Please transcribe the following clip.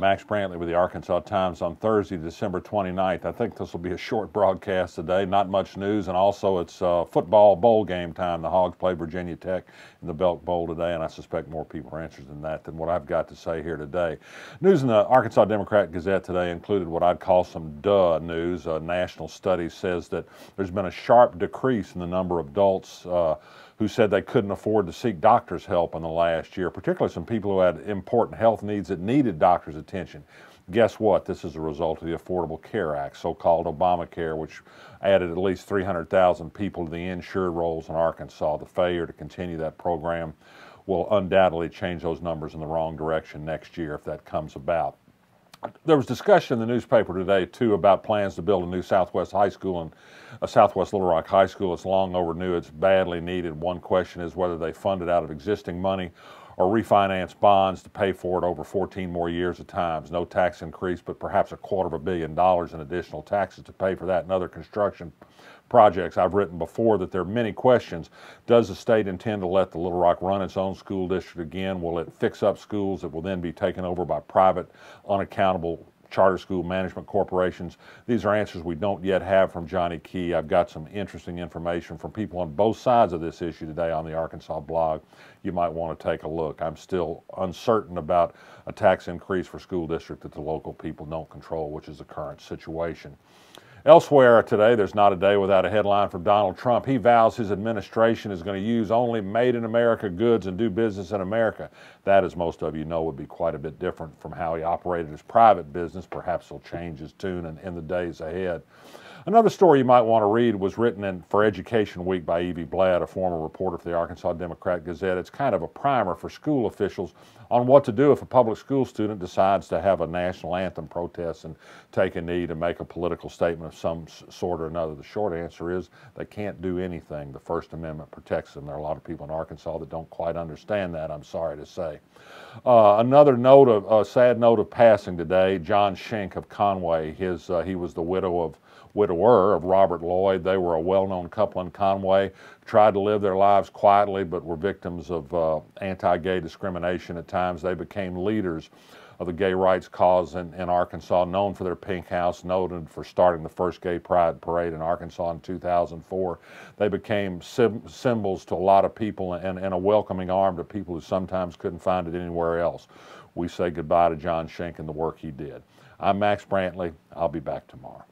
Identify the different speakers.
Speaker 1: Max Brantley with the Arkansas Times on Thursday, December 29th. I think this will be a short broadcast today, not much news, and also it's uh, football bowl game time. The Hogs play Virginia Tech in the Belk Bowl today, and I suspect more people are interested in that than what I've got to say here today. News in the Arkansas Democrat Gazette today included what I'd call some duh news. A national study says that there's been a sharp decrease in the number of adults. Uh, who said they couldn't afford to seek doctors' help in the last year, particularly some people who had important health needs that needed doctors' attention. Guess what? This is a result of the Affordable Care Act, so called Obamacare, which added at least 300,000 people to the insured rolls in Arkansas. The failure to continue that program will undoubtedly change those numbers in the wrong direction next year if that comes about there was discussion in the newspaper today too about plans to build a new Southwest high school and a Southwest Little Rock High School. It's long overdue. It's badly needed. One question is whether they fund it out of existing money or refinance bonds to pay for it over 14 more years of times. No tax increase, but perhaps a quarter of a billion dollars in additional taxes to pay for that and other construction projects. I've written before that there are many questions. Does the state intend to let the Little Rock run its own school district again? Will it fix up schools that will then be taken over by private, unaccountable charter school management corporations. These are answers we don't yet have from Johnny Key. I've got some interesting information from people on both sides of this issue today on the Arkansas blog. You might want to take a look. I'm still uncertain about a tax increase for school district that the local people don't control, which is the current situation. Elsewhere today, there's not a day without a headline from Donald Trump. He vows his administration is going to use only made in America goods and do business in America. That, as most of you know, would be quite a bit different from how he operated his private business. Perhaps he'll change his tune in, in the days ahead. Another story you might want to read was written in, for Education Week by Evie Blatt, a former reporter for the Arkansas Democrat Gazette. It's kind of a primer for school officials on what to do if a public school student decides to have a national anthem protest and take a knee to make a political statement of some sort or another. The short answer is they can't do anything. The First Amendment protects them. There are a lot of people in Arkansas that don't quite understand that, I'm sorry to say. Uh, another note of a uh, sad note of passing today, John Schenck of Conway. His, uh, he was the widow of widow it were of Robert Lloyd. They were a well known couple in Conway, tried to live their lives quietly, but were victims of uh, anti gay discrimination at times. They became leaders of the gay rights cause in, in, Arkansas, known for their pink house, noted for starting the first gay pride parade in Arkansas in 2004. They became symbols to a lot of people and, and a welcoming arm to people who sometimes couldn't find it anywhere else. We say goodbye to John Schenck and the work he did. I'm Max Brantley. I'll be back tomorrow.